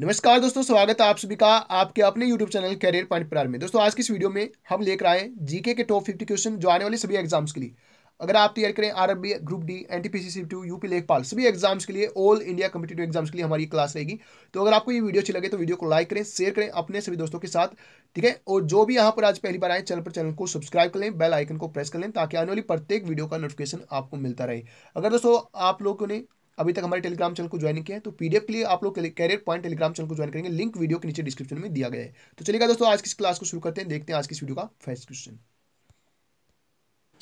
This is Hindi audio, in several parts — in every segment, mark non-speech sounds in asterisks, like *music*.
नमस्कार दोस्तों स्वागत है आप सभी का आपके अपने यूट्यूब चैनल करियर पॉइंट प्रार में दोस्तों आज की इस वीडियो में हम लेकर आए जीके के टॉप फिफ्टी क्वेश्चन जो आने वाले सभी एग्जाम्स के लिए अगर आप तैयार करें RB group D N T P to UP लेखपाल सभी एग्जाम्स के लिए ऑल इंडिया कम्पिटेटिव एग्जाम्स के लिए हमारी क्लास रहेगी तो अगर आपको ये वीडियो अच्छी लगे तो वीडियो को लाइक करें शेयर करें अपने सभी दोस्तों के साथ ठीक है और जो भी यहाँ पर आज पहली बार आए चैनल पर चैनल को सब्सक्राइब कर लें बेल आइकन को प्रेस कर लें ताकि आने वाली प्रत्येक वीडियो का नोटिफिकेशन आपको मिलता रहे अगर दोस्तों आप लोगों ने अभी तक हमारे टेलीग्राम चैनल को ज्वाइन किया है तो पीडीएफ के लिए आप लोग कैरियर पॉइंट टेलीग्राम चैनल को ज्वाइन करेंगे लिंक वीडियो के नीचे डिस्क्रिप्शन में दिया गया है तो चलिएगा दोस्तों आज किस क्लास को शुरू करते हैं देखते हैं आज किस वीडियो का फर्स्ट क्वेश्चन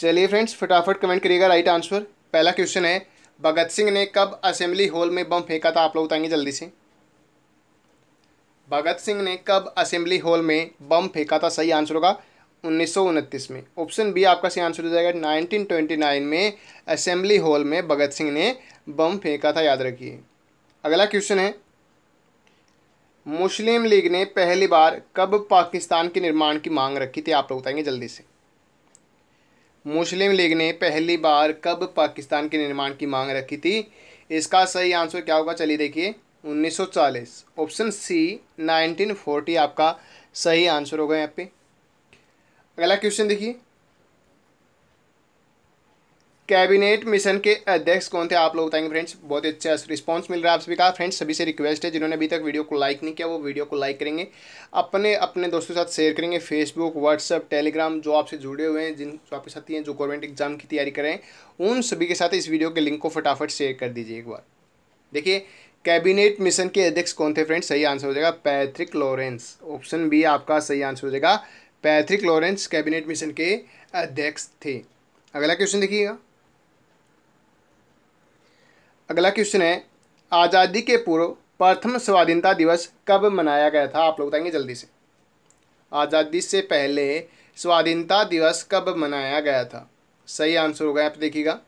चलिए फ्रेंड्स फटाफट कमेंट करिएगा राइट आंसर पहला क्वेश्चन है भगत सिंह ने कब असेंबली हॉल में बम फेंका था आप लोग बताएंगे जल्दी से भगत सिंह ने कब असेंबली हॉल में बम फेंका था सही आंसर होगा उन्नीस में ऑप्शन बी आपका सही आंसर हो जाएगा 1929 में असेंबली हॉल में भगत सिंह ने बम फेंका था याद रखिए अगला क्वेश्चन है मुस्लिम लीग ने पहली बार कब पाकिस्तान के निर्माण की मांग रखी थी आप लोग बताएंगे जल्दी से मुस्लिम लीग ने पहली बार कब पाकिस्तान के निर्माण की मांग रखी थी इसका सही आंसर क्या होगा चलिए देखिए 1940 ऑप्शन सी 1940 आपका सही आंसर होगा यहाँ पे अगला क्वेश्चन देखिए कैबिनेट मिशन के अध्यक्ष कौन थे आप लोग बताएंगे फ्रेंड्स बहुत अच्छा रिस्पांस मिल रहा है आप सभी का फ्रेंड्स सभी से रिक्वेस्ट है जिन्होंने अभी तक वीडियो को लाइक नहीं किया वो वीडियो को लाइक करेंगे अपने अपने दोस्तों के साथ शेयर करेंगे फेसबुक व्हाट्सअप टेलीग्राम जो आपसे जुड़े हुए हैं जिन जो आपके साथी हैं जो गवर्नमेंट एग्जाम की तैयारी करें उन सभी के साथ इस वीडियो के लिंक को फटाफट शेयर कर दीजिए एक बार देखिए कैबिनेट मिशन के अध्यक्ष कौन थे फ्रेंड्स सही आंसर हो जाएगा पैथ्रिक लॉरेंस ऑप्शन बी आपका सही आंसर हो जाएगा पैथ्रिक लॉरेंस कैबिनेट मिशन के अध्यक्ष थे अगला क्वेश्चन देखिएगा अगला क्वेश्चन है आज़ादी के पूर्व प्रथम स्वाधीनता दिवस कब मनाया गया था आप लोग बताएंगे जल्दी से आज़ादी से पहले स्वाधीनता दिवस कब मनाया गया था सही आंसर होगा आप देखिएगा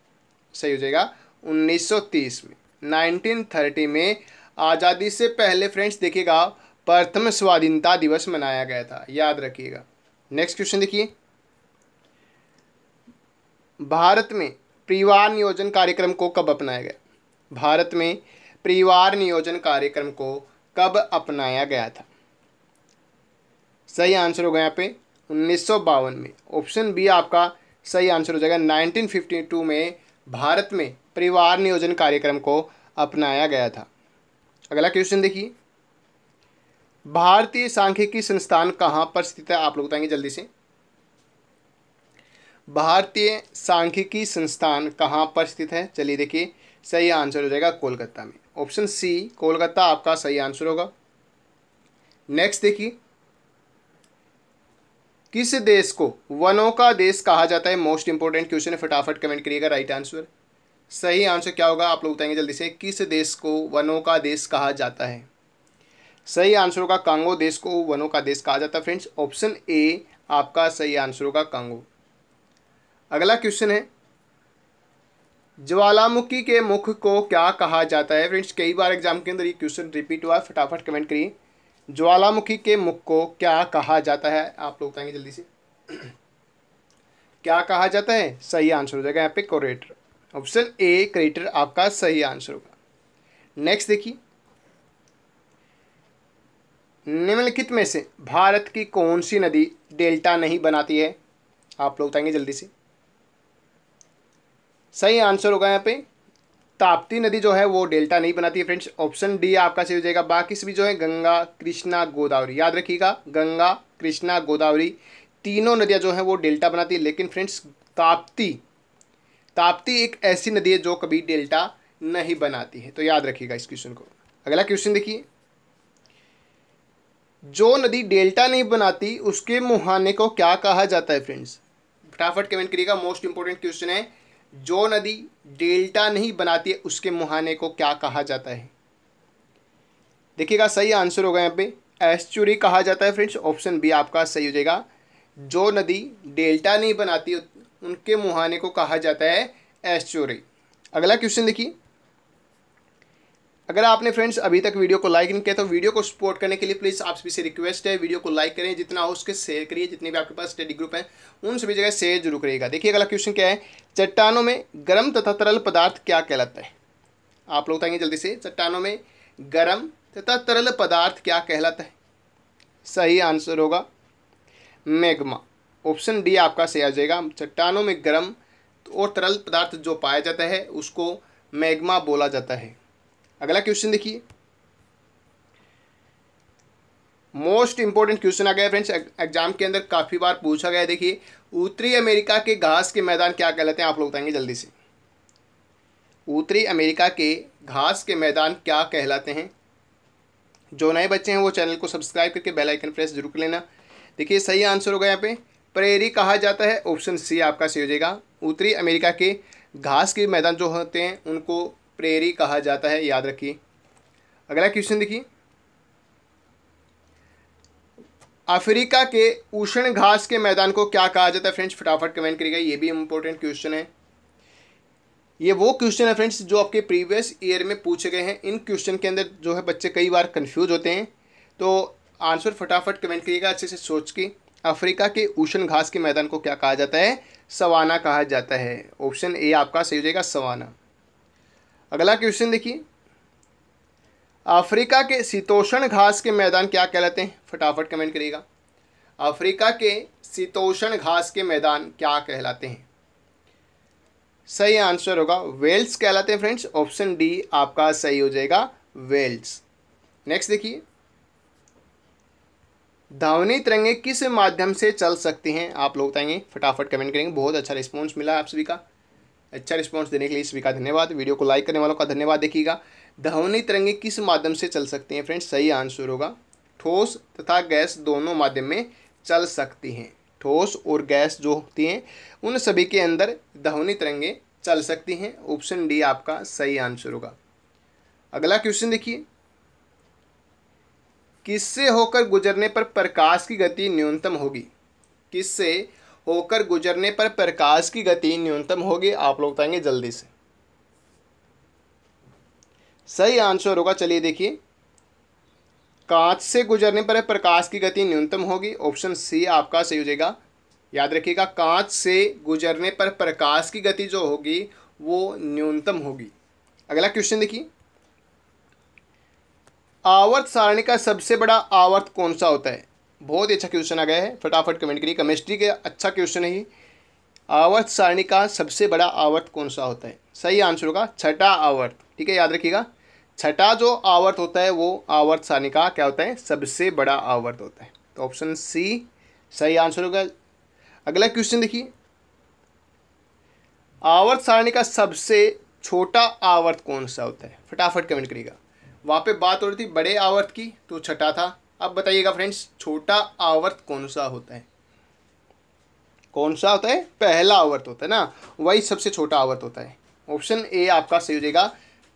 सही हो जाएगा 1930 में 1930 में आज़ादी से पहले फ्रेंड्स देखिएगा प्रथम स्वाधीनता दिवस मनाया गया था याद रखिएगा नेक्स्ट क्वेश्चन देखिए भारत में परिवार नियोजन कार्यक्रम को कब अपनाया गया भारत में परिवार नियोजन कार्यक्रम को कब अपनाया गया था सही आंसर हो गया यहाँ पे उन्नीस में ऑप्शन बी आपका सही आंसर हो जाएगा 1952 में भारत में परिवार नियोजन कार्यक्रम को अपनाया गया था अगला क्वेश्चन देखिए भारतीय सांख्यिकी संस्थान कहाँ पर स्थित है आप लोग बताएंगे जल्दी से भारतीय सांख्यिकी संस्थान कहाँ पर स्थित है चलिए देखिए सही आंसर हो जाएगा कोलकाता में ऑप्शन सी कोलकाता आपका सही आंसर होगा नेक्स्ट देखिए किस देश को वनों का देश कहा जाता है मोस्ट इंपॉर्टेंट क्वेश्चन है फटाफट कमेंट करिएगा राइट आंसर सही आंसर क्या होगा आप लोग बताएंगे जल्दी से किस देश को वनों का देश कहा जाता है सही आंसर होगा कांगो देश को वनों का देश कहा जाता है फ्रेंड्स ऑप्शन ए आपका सही आंसर होगा कांगो अगला क्वेश्चन है ज्वालामुखी के मुख को क्या कहा जाता है फ्रेंड्स कई बार एग्जाम के अंदर ये क्वेश्चन रिपीट हुआ फटाफट कमेंट करिए ज्वालामुखी के मुख को क्या कहा जाता है आप लोग बताएंगे जल्दी से *clears throat* क्या कहा जाता है सही आंसर हो जाएगा यहाँ पे कोरेटर ऑप्शन ए क्रेटर आपका सही आंसर होगा नेक्स्ट देखिए निम्नलिखित में से भारत की कौन सी नदी डेल्टा नहीं बनाती है आप लोग बताएंगे जल्दी से सही आंसर होगा यहाँ पे ताप्ती नदी जो है वो डेल्टा नहीं बनाती है फ्रेंड्स ऑप्शन डी आपका सही हो जाएगा बाकी सभी जो है गंगा कृष्णा गोदावरी याद रखिएगा गंगा कृष्णा गोदावरी तीनों नदियाँ जो हैं वो डेल्टा बनाती है लेकिन फ्रेंड्स ताप्ती ताप्ती एक ऐसी नदी है जो कभी डेल्टा नहीं बनाती है तो याद रखिएगा इस क्वेश्चन को अगला क्वेश्चन देखिए जो नदी डेल्टा नहीं बनाती उसके मुहाने को क्या कहा जाता है फ्रेंड्स फटाफट कमेंट करिएगा मोस्ट इंपॉर्टेंट क्वेश्चन है जो नदी डेल्टा नहीं बनाती है उसके मुहाने को क्या कहा जाता है देखिएगा सही आंसर होगा यहाँ पे एस्चुरी कहा जाता है फ्रेंड्स ऑप्शन बी आपका सही हो जाएगा जो नदी डेल्टा नहीं बनाती उनके मुहाने को कहा जाता है एस्चुरी अगला क्वेश्चन देखिए अगर आपने फ्रेंड्स अभी तक वीडियो को लाइक नहीं किया तो वीडियो को सपोर्ट करने के लिए प्लीज़ आप सभी से रिक्वेस्ट है वीडियो को लाइक करें जितना हो उसके शेयर करिए जितने भी आपके पास स्टडी ग्रुप हैं उन सभी जगह शेयर जरूर करिएगा देखिए अगला क्वेश्चन क्या है चट्टानों में गर्म तथा तरल पदार्थ क्या कहलाता है आप लोग बताएंगे जल्दी से चट्टानों में गर्म तथा तरल पदार्थ क्या कहलाता है सही आंसर होगा मैग्मा ऑप्शन डी आपका सही आ जाएगा चट्टानों में गर्म और तरल पदार्थ जो पाया जाता है उसको मैग्मा बोला जाता है अगला क्वेश्चन देखिए मोस्ट इंपॉर्टेंट क्वेश्चन आ गया फ्रेंड्स एग्जाम के अंदर काफ़ी बार पूछा गया देखिए उत्तरी अमेरिका के घास के मैदान क्या कहलाते हैं आप लोग बताएंगे जल्दी से उत्तरी अमेरिका के घास के मैदान क्या कहलाते हैं जो नए बच्चे हैं वो चैनल को सब्सक्राइब करके बेल आइकन प्रेस जरूर कर लेना देखिए सही आंसर होगा यहाँ पे प्रेरी कहा जाता है ऑप्शन सी आपका सही हो जाएगा उत्तरी अमेरिका के घास के मैदान जो होते हैं उनको प्रेरी कहा जाता है याद रखिए अगला क्वेश्चन देखिए अफ्रीका के उष्ण घास के मैदान को क्या कहा जाता है फ्रेंड्स फटाफट कमेंट करिएगा ये भी इंपॉर्टेंट क्वेश्चन है ये वो क्वेश्चन है फ्रेंड्स जो आपके प्रीवियस ईयर में पूछे गए हैं इन क्वेश्चन के अंदर जो है बच्चे कई बार कंफ्यूज होते हैं तो आंसर फटाफट कमेंट करिएगा अच्छे से सोच के अफ्रीका के उष्ण घास के मैदान को क्या कहा जाता है सवाना कहा जाता है ऑप्शन ए आपका सही हो जाएगा सवाना अगला क्वेश्चन देखिए अफ्रीका के शीतोषण घास के मैदान क्या कहलाते हैं फटाफट कमेंट करिएगा अफ्रीका के शीतोषण घास के मैदान क्या कहलाते हैं सही आंसर होगा वेल्स कहलाते हैं फ्रेंड्स ऑप्शन डी आपका सही हो जाएगा वेल्स नेक्स्ट देखिए धावनी तिरंगे किस माध्यम से चल सकते हैं आप लोग बताएंगे फटाफट कमेंट करेंगे बहुत अच्छा रिस्पॉन्स मिला आप सभी का अच्छा रिस्पॉन्स देने के लिए सभी का धन्यवाद वीडियो को लाइक करने वालों का धन्यवाद देखिएगा दहवनी तिरंगे किस माध्यम से चल सकती हैं फ्रेंड्स सही आंसर होगा ठोस तथा गैस दोनों माध्यम में चल सकती हैं ठोस और गैस जो होती हैं उन सभी के अंदर दहवनी तिरंगे चल सकती हैं ऑप्शन डी आपका सही आंसर होगा अगला क्वेश्चन देखिए किससे होकर गुजरने पर प्रकाश की गति न्यूनतम होगी किससे होकर गुजरने पर प्रकाश की गति न्यूनतम होगी आप लोग बताएंगे जल्दी से सही आंसर होगा चलिए देखिए कांच से गुजरने पर प्रकाश की गति न्यूनतम होगी ऑप्शन सी आपका सही हो जाएगा याद रखिएगा कांच से गुजरने पर प्रकाश की गति जो होगी वो न्यूनतम होगी अगला क्वेश्चन देखिए आवर्त सारणी का सबसे बड़ा आवर्त कौन सा होता है बहुत ही अच्छा क्वेश्चन आ गया है फटाफट कमेंट करिए केमिस्ट्री के अच्छा क्वेश्चन है आवर्त सारणी का सबसे बड़ा आवर्त कौन सा होता है सही आंसर होगा छठा आवर्त ठीक है याद रखिएगा छठा जो आवर्त होता है वो आवर्त सारणी का क्या होता है सबसे बड़ा आवर्त होता है तो ऑप्शन सी सही आंसर होगा अगला क्वेश्चन देखिए आवर्त सारणी का सबसे छोटा आवर्त कौन सा होता है फटाफट कमेंट करिएगा वहाँ पे बात हो रही थी बड़े आवर्त की तो छठा था अब बताइएगा फ्रेंड्स छोटा आवर्त कौन सा होता है कौन सा होता है पहला आवर्त होता है ना वही सबसे छोटा आवर्त होता है ऑप्शन ए आपका सही हो जाएगा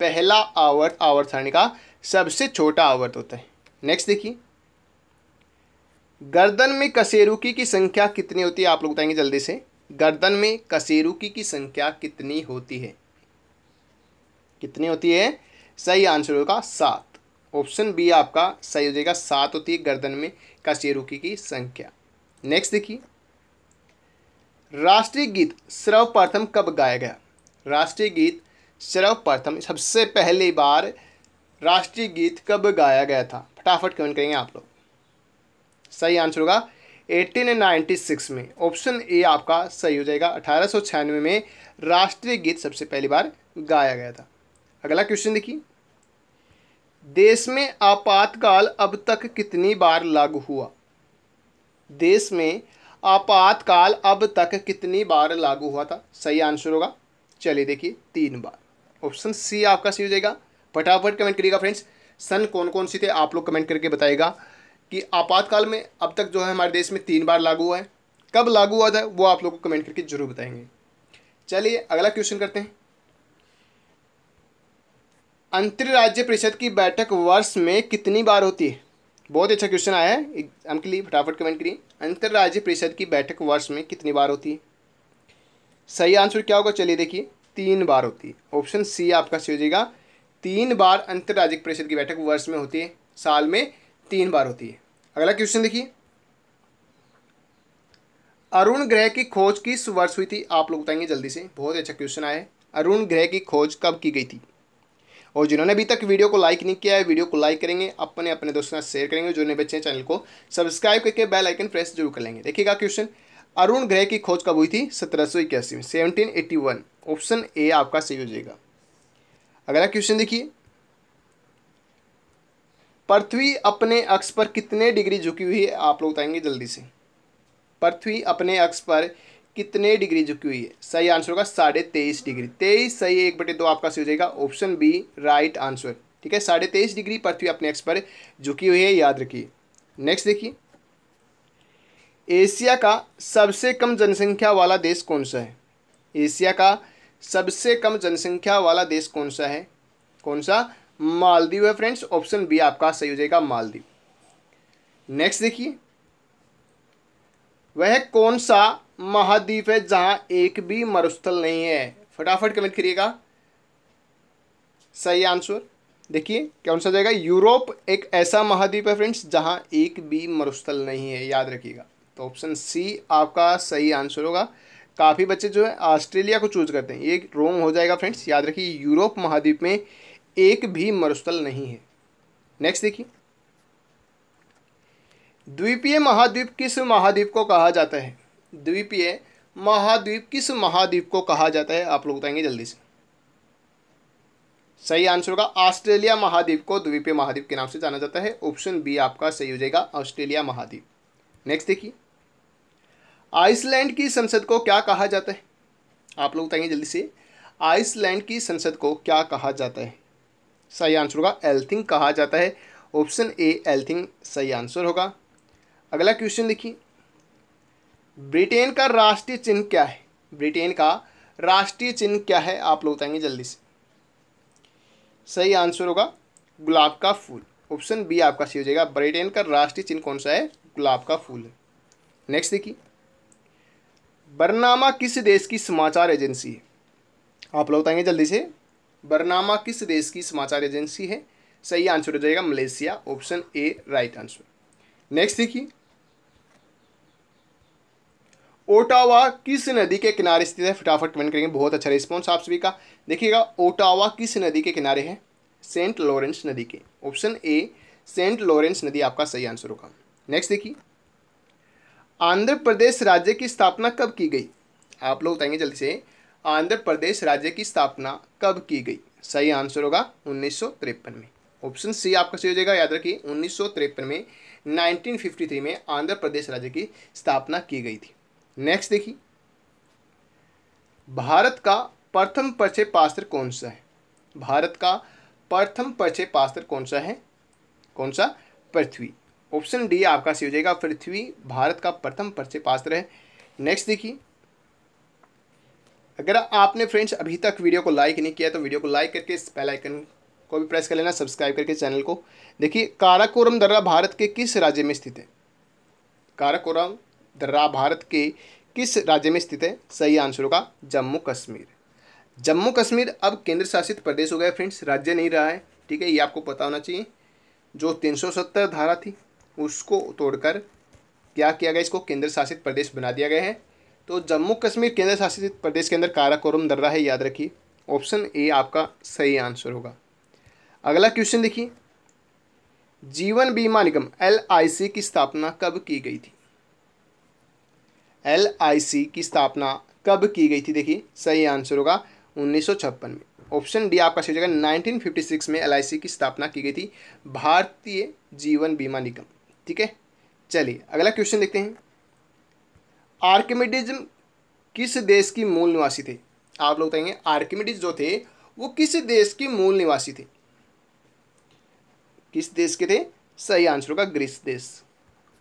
पहला आवर्त आवर्त सारणी का सबसे छोटा आवर्त होता है नेक्स्ट देखिए गर्दन में कसेरुकी की संख्या कितनी होती है आप लोग बताएंगे जल्दी से गर्दन में कसेरुकी की संख्या कितनी होती है कितनी होती है सही आंसर होगा सात ऑप्शन बी आपका सही हो जाएगा सात होती है गर्दन में कशेरुकी की संख्या नेक्स्ट देखिए राष्ट्रीय गीत सर्वप्रथम कब गाया गया राष्ट्रीय गीत सर्वप्रथम सबसे पहली बार राष्ट्रीय गीत कब गाया गया था फटाफट कमेंट करेंगे आप लोग सही आंसर होगा 1896 में ऑप्शन ए आपका सही हो जाएगा अठारह में राष्ट्रीय गीत सबसे पहली बार गाया गया था अगला क्वेश्चन देखिए देश में आपातकाल अब तक कितनी बार लागू हुआ देश में आपातकाल अब तक कितनी बार लागू हुआ था सही आंसर होगा चलिए देखिए तीन बार ऑप्शन सी आपका सही हो जाएगा फटाफट कमेंट करिएगा फ्रेंड्स सन कौन कौन सी थे आप लोग कमेंट करके बताएगा कि आपातकाल में अब तक जो है हमारे देश में तीन बार लागू हुआ है कब लागू हुआ था वो आप लोग को कमेंट करके जरूर बताएंगे चलिए अगला क्वेश्चन करते हैं राज्य परिषद की बैठक वर्ष में कितनी बार होती है बहुत अच्छा क्वेश्चन आया है एग्जाम के लिए फटाफट कमेंट करिए राज्य परिषद की बैठक वर्ष में कितनी बार होती है सही आंसर क्या होगा चलिए देखिए तीन बार होती है ऑप्शन सी आपका सही हो जाएगा तीन बार अंतर्राज्य परिषद की बैठक वर्ष में होती है साल में तीन बार होती है अगला क्वेश्चन देखिए अरुण ग्रह की खोज किस वर्ष हुई थी आप लोग बताएंगे जल्दी से बहुत अच्छा क्वेश्चन आया है अरुण ग्रह की खोज कब की गई थी और जिन्होंने अभी तक वीडियो को लाइक नहीं किया है वीडियो को लाइक करेंगे अपने अपने दोस्तों से शेयर करेंगे जिन्होंने बच्चे चैनल को सब्सक्राइब करके बेल आइकन प्रेस जरूर कर लेंगे देखिएगा क्वेश्चन अरुण ग्रह की खोज कब हुई थी सत्रह सौ इक्यासी में seventeen eighty one option A आपका सही हो जाएगा अगला क्वेश्चन देखिए पृथ्वी अपने अक्ष पर कितने डिग्री झुकी हुई है आप लोग बताएंगे जल्दी से पृथ्वी अपने अक्ष पर कितने डिग्री झुकी हुई है सही आंसर होगा साढ़े तेईस डिग्री तेईस सही एक बटे दो आपका सही हो जाएगा ऑप्शन बी राइट आंसर ठीक है साढ़े तेईस डिग्री पृथ्वी अपने एक्स पर झुकी हुई है याद रखिए नेक्स्ट देखिए एशिया का सबसे कम जनसंख्या वाला देश कौन सा है एशिया का सबसे कम जनसंख्या वाला देश कौन सा है कौन सा मालदीव है फ्रेंड्स ऑप्शन बी आपका सही हो जाएगा मालदीव नेक्स्ट देखिए वह कौन सा महाद्वीप है जहां एक भी मरुस्थल नहीं है फटाफट कमेंट करिएगा सही आंसर देखिए कौन सा जाएगा यूरोप एक ऐसा महाद्वीप है फ्रेंड्स जहां एक भी मरुस्थल नहीं है याद रखिएगा तो ऑप्शन सी आपका सही आंसर होगा काफ़ी बच्चे जो है ऑस्ट्रेलिया को चूज करते हैं ये रोंग हो जाएगा फ्रेंड्स याद रखिए यूरोप महाद्वीप में एक भी मरुस्थल नहीं है नेक्स्ट देखिए द्वीपीय महाद्वीप किस महाद्वीप को कहा जाता है द्वीप महाद्वीप किस महाद्वीप को कहा जाता है आप लोग बताएंगे जल्दी से सही आंसर होगा ऑस्ट्रेलिया महाद्वीप को द्वीपीय महाद्वीप के नाम से जाना जाता है ऑप्शन बी आपका सही हो जाएगा ऑस्ट्रेलिया महाद्वीप नेक्स्ट देखिए आइसलैंड की संसद को क्या कहा जाता है आप लोग बताएंगे जल्दी से आइसलैंड की संसद को क्या कहा जाता है सही आंसर होगा एल्थिंग कहा जाता है ऑप्शन ए एल्थिंग सही आंसर होगा अगला क्वेश्चन देखिए ब्रिटेन का राष्ट्रीय चिन्ह क्या है ब्रिटेन का राष्ट्रीय चिन्ह क्या है आप लोग बताएंगे जल्दी से सही आंसर होगा गुलाब का फूल ऑप्शन बी आपका सही हो जाएगा ब्रिटेन का राष्ट्रीय चिन्ह कौन सा है गुलाब का फूल है नेक्स्ट देखिए बरनामा किस देश की समाचार एजेंसी है आप लोग बताएंगे जल्दी से बरनामा किस देश की समाचार एजेंसी है सही आंसर हो जाएगा Malaysia option A right answer next देखिए ओटावा किस नदी के किनारे स्थित है फटाफट कमेंट करेंगे बहुत अच्छा रिस्पॉन्स आप सभी का देखिएगा ओटावा किस नदी के किनारे है सेंट लॉरेंस नदी के ऑप्शन ए सेंट लॉरेंस नदी आपका सही आंसर होगा नेक्स्ट देखिए आंध्र प्रदेश राज्य की स्थापना कब की गई आप लोग बताएंगे जल्दी से आंध्र प्रदेश राज्य की स्थापना कब की गई सही आंसर होगा उन्नीस में ऑप्शन सी आपका सही हो जाएगा याद रखिए उन्नीस में 1953 में आंध्र प्रदेश राज्य की स्थापना की गई थी नेक्स्ट देखिए भारत का प्रथम परिचय पास्त्र कौन सा है भारत का प्रथम परिचय पास्त्र कौन सा है कौन सा पृथ्वी ऑप्शन डी आपका सही हो जाएगा पृथ्वी भारत का प्रथम परिचय पास्त्र है नेक्स्ट देखिए अगर आपने फ्रेंड्स अभी तक वीडियो को लाइक नहीं किया तो वीडियो को लाइक करके इस बेल आइकन को भी प्रेस कर लेना सब्सक्राइब करके चैनल को देखिए काराकोरम दर्रा भारत के किस राज्य में स्थित है काराकोरम दर्रा भारत के किस राज्य में स्थित है सही आंसर होगा जम्मू कश्मीर जम्मू कश्मीर अब केंद्र शासित प्रदेश हो गया फ्रेंड्स राज्य नहीं रहा है ठीक है ये आपको पता होना चाहिए जो 370 धारा थी उसको तोड़कर क्या किया गया इसको केंद्र शासित प्रदेश बना दिया गया है तो जम्मू कश्मीर केंद्र शासित प्रदेश के अंदर काराकोरम दर्रा है याद रखिए ऑप्शन ए आपका सही आंसर होगा अगला क्वेश्चन देखिए जीवन बीमा निगम एल की स्थापना कब की गई थी एल आई सी की स्थापना कब की गई थी देखिए सही आंसर होगा उन्नीस में ऑप्शन डी आपका सही जगह 1956 में एल की स्थापना की गई थी भारतीय जीवन बीमा निगम ठीक है चलिए अगला क्वेश्चन देखते हैं आर्किमिडिज्म किस देश की मूल निवासी थे आप लोग बताएंगे आर्किमिडीज जो थे वो किस देश की मूल निवासी थे किस देश के थे सही आंसर होगा ग्रीस देश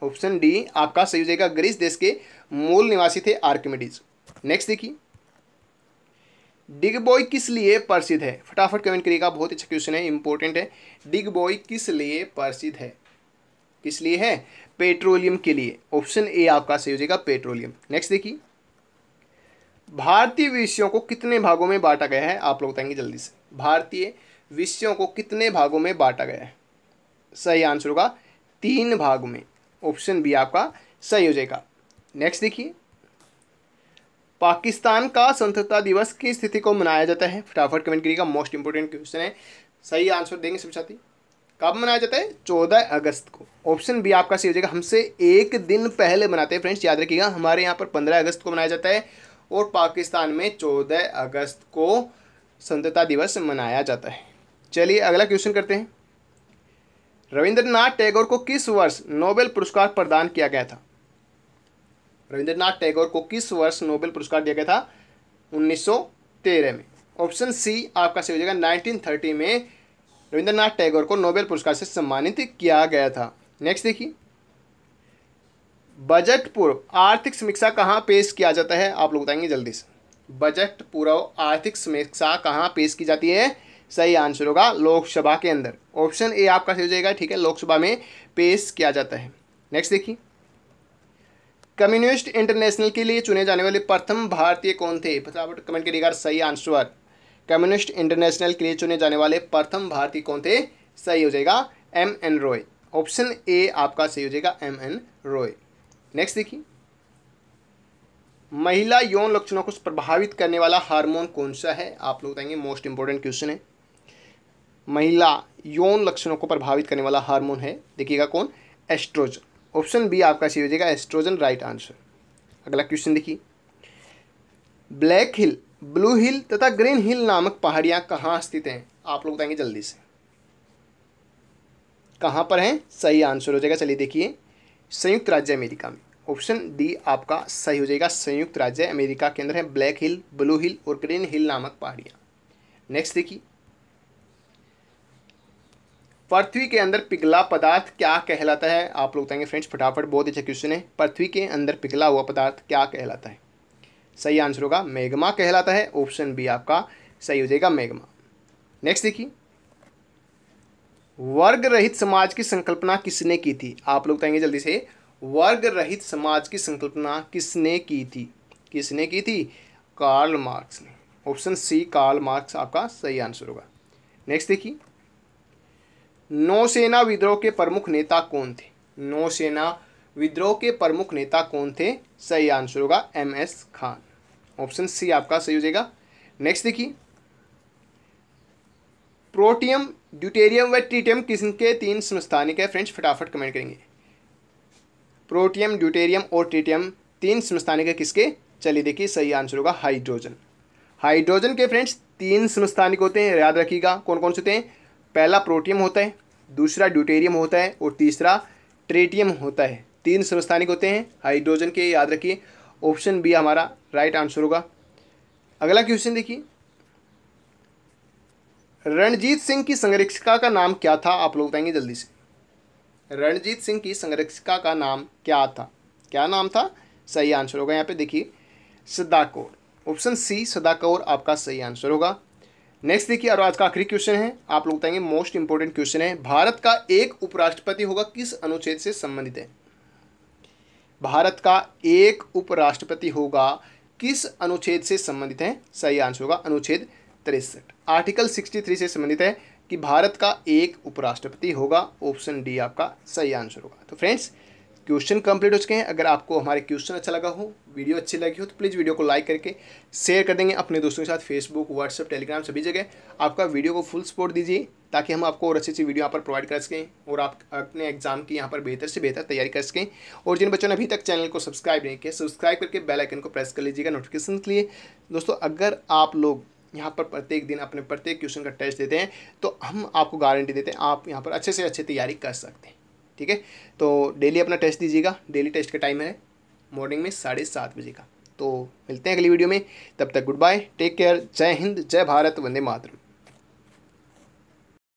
ऑप्शन डी आपका सही हो जाएगा ग्रीस देश के मूल निवासी थे आर्किमिडीज नेक्स्ट देखिए डिग बॉय किस लिए प्रसिद्ध है फटाफट कमेंट करिएगा बहुत अच्छा क्वेश्चन है इंपॉर्टेंट है डिग बॉय किस लिए प्रसिद्ध है किस लिए है पेट्रोलियम के लिए ऑप्शन ए आपका सही हो जाएगा पेट्रोलियम नेक्स्ट देखिए भारतीय विषयों को कितने भागों में बांटा गया है आप लोग बताएंगे जल्दी से भारतीय विषयों को कितने भागों में बांटा गया है सही आंसर होगा तीन भाग में ऑप्शन बी आपका सही हो जाएगा नेक्स्ट देखिए पाकिस्तान का स्वतंत्रता दिवस की स्थिति को मनाया जाता है फटाफट कमेंट करिएगा मोस्ट इंपोर्टेंट क्वेश्चन है सही आंसर देंगे सब साथी कब मनाया जाता है चौदह अगस्त को ऑप्शन बी आपका सही हो जाएगा हमसे एक दिन पहले मनाते हैं फ्रेंड्स याद रखिएगा हमारे यहाँ पर पंद्रह अगस्त को मनाया जाता है और पाकिस्तान में चौदह अगस्त को स्वतंत्रता दिवस मनाया जाता है चलिए अगला क्वेश्चन करते हैं रविंद्रनाथ टैगोर को किस वर्ष नोबेल पुरस्कार प्रदान किया गया था रविंद्रनाथ टैगोर को किस वर्ष नोबेल पुरस्कार दिया गया था 1913 में ऑप्शन सी आपका सही हो जाएगा 1930 में रविंद्रनाथ टैगोर को नोबेल पुरस्कार से सम्मानित किया गया था नेक्स्ट देखिए बजट पूर्व आर्थिक समीक्षा कहाँ पेश किया जाता है आप लोग बताएंगे जल्दी से बजट पूर्व आर्थिक समीक्षा कहाँ पेश की जाती है सही आंसर होगा लोकसभा के अंदर ऑप्शन ए आपका सही हो जाएगा ठीक है लोकसभा में पेश किया जाता है नेक्स्ट देखिए कम्युनिस्ट इंटरनेशनल के लिए चुने जाने वाले प्रथम भारतीय कौन थे फटाफट कमेंट करिएगा सही आंसर कम्युनिस्ट इंटरनेशनल के लिए चुने जाने वाले प्रथम भारतीय कौन थे सही हो जाएगा M N Roy option A आपका सही हो जाएगा एम एन रॉय नेक्स्ट देखिए महिला यौन लक्षणों को प्रभावित करने वाला हार्मोन कौन सा है आप लोग बताएंगे मोस्ट इंपॉर्टेंट क्वेश्चन है महिला यौन लक्षणों को प्रभावित करने वाला हार्मोन है देखिएगा कौन एस्ट्रोजन ऑप्शन बी आपका सही हो जाएगा एस्ट्रोजन राइट आंसर अगला क्वेश्चन देखिए ब्लैक हिल ब्लू हिल तथा ग्रीन हिल नामक पहाड़ियां कहाँ स्थित हैं आप लोग बताएंगे जल्दी से कहाँ पर हैं सही आंसर हो जाएगा चलिए देखिए संयुक्त राज्य अमेरिका में ऑप्शन डी आपका सही हो जाएगा संयुक्त राज्य अमेरिका के अंदर है ब्लैक हिल ब्लू हिल और ग्रीन हिल नामक पहाड़ियाँ नेक्स्ट देखिए पृथ्वी के अंदर पिघला पदार्थ क्या कहलाता है आप लोग बताएंगे फ्रेंड्स फटाफट बहुत अच्छा क्वेश्चन है पृथ्वी के अंदर पिघला हुआ पदार्थ क्या कहलाता है सही आंसर होगा मेघमा कहलाता है ऑप्शन बी आपका सही हो जाएगा मेघमा नेक्स्ट देखिए वर्ग रहित समाज की संकल्पना किसने की थी आप लोग बताएंगे जल्दी से वर्ग रहित समाज की संकल्पना किसने की थी किसने की थी कार्ल मार्क्स ने ऑप्शन सी कार्ल मार्क्स आपका सही आंसर होगा नेक्स्ट देखिए नौसेना विद्रोह के प्रमुख नेता कौन थे नौसेना विद्रोह के प्रमुख नेता कौन थे सही आंसर होगा M S Khan option C आपका सही हो जाएगा नेक्स्ट देखिए प्रोटियम ड्यूटेरियम व ट्रीटियम किसके के तीन संस्थानिक है फ्रेंड्स फटाफट कमेंट करेंगे प्रोटियम ड्यूटेरियम और ट्रीटियम तीन संस्थानिक है किसके चलिए देखिए सही आंसर होगा हाइड्रोजन हाइड्रोजन के फ्रेंड्स तीन संस्थानिक होते हैं याद रखिएगा कौन कौन से होते हैं पहला प्रोटियम होता है दूसरा ड्यूटेरियम होता है और तीसरा ट्रेटियम होता है तीन संस्थानिक होते हैं हाइड्रोजन के याद रखिए ऑप्शन बी हमारा राइट आंसर होगा अगला क्वेश्चन देखिए रणजीत सिंह की संरक्षिका का नाम क्या था आप लोग बताएंगे जल्दी से रणजीत सिंह की संरक्षिका का नाम क्या था क्या नाम था सही आंसर होगा यहाँ पे देखिए सदाकौर ऑप्शन सी सदाकौर आपका सही आंसर होगा नेक्स्ट देखिए और आज का आखिरी क्वेश्चन है आप लोग बताएंगे मोस्ट इंपॉर्टेंट क्वेश्चन है भारत का एक उपराष्ट्रपति होगा किस अनुच्छेद से संबंधित है भारत का एक उपराष्ट्रपति होगा किस अनुच्छेद से संबंधित है सही आंसर होगा अनुच्छेद तिरसठ आर्टिकल सिक्सटी थ्री से संबंधित है कि भारत का एक उपराष्ट्रपति होगा ऑप्शन डी आपका सही आंसर होगा तो फ्रेंड्स क्वेश्चन कंप्लीट हो चुके हैं अगर आपको हमारे क्वेश्चन अच्छा लगा हो वीडियो अच्छी लगी हो तो प्लीज़ वीडियो को लाइक करके शेयर कर देंगे अपने दोस्तों के साथ फेसबुक व्हाट्सअप टेलीग्राम सभी जगह आपका वीडियो को फुल सपोर्ट दीजिए ताकि हम आपको और अच्छी अच्छी वीडियो यहाँ पर प्रोवाइड कर सकें और आप अपने एग्जाम की यहाँ पर बेहतर से बेहतर तैयारी कर सकें और जिन बच्चों ने अभी तक चैनल को सब्सक्राइब नहीं किया सब्सक्राइब करके बेल आइकन को प्रेस कर लीजिएगा नोटिफिकेशन के लिए दोस्तों अगर आप लोग यहाँ पर प्रत्येक दिन अपने प्रत्येक क्वेश्चन का टेस्ट देते हैं तो हम आपको गारंटी देते हैं आप यहाँ पर अच्छे से अच्छी तैयारी कर सकते हैं ठीक है तो डेली अपना टेस्ट दीजिएगा डेली टेस्ट का टाइम है मॉर्निंग में साढ़े सात बजे का तो मिलते हैं अगली वीडियो में तब तक गुड बाय टेक केयर जय हिंद जय भारत वंदे मातरम